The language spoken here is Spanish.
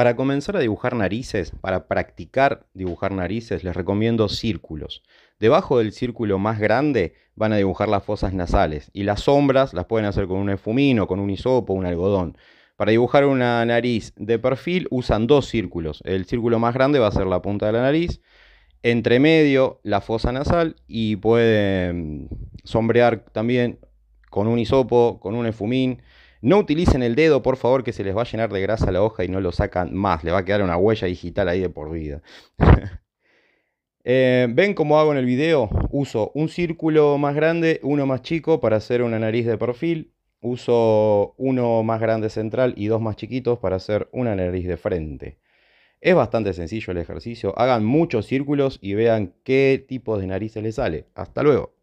Para comenzar a dibujar narices, para practicar dibujar narices, les recomiendo círculos. Debajo del círculo más grande van a dibujar las fosas nasales y las sombras las pueden hacer con un o con un hisopo, un algodón. Para dibujar una nariz de perfil usan dos círculos. El círculo más grande va a ser la punta de la nariz, entre medio la fosa nasal y pueden sombrear también con un hisopo, con un efumín. No utilicen el dedo, por favor, que se les va a llenar de grasa la hoja y no lo sacan más. Le va a quedar una huella digital ahí de por vida. Eh, ¿Ven cómo hago en el video? Uso un círculo más grande, uno más chico para hacer una nariz de perfil. Uso uno más grande central y dos más chiquitos para hacer una nariz de frente. Es bastante sencillo el ejercicio. Hagan muchos círculos y vean qué tipo de narices les sale. Hasta luego.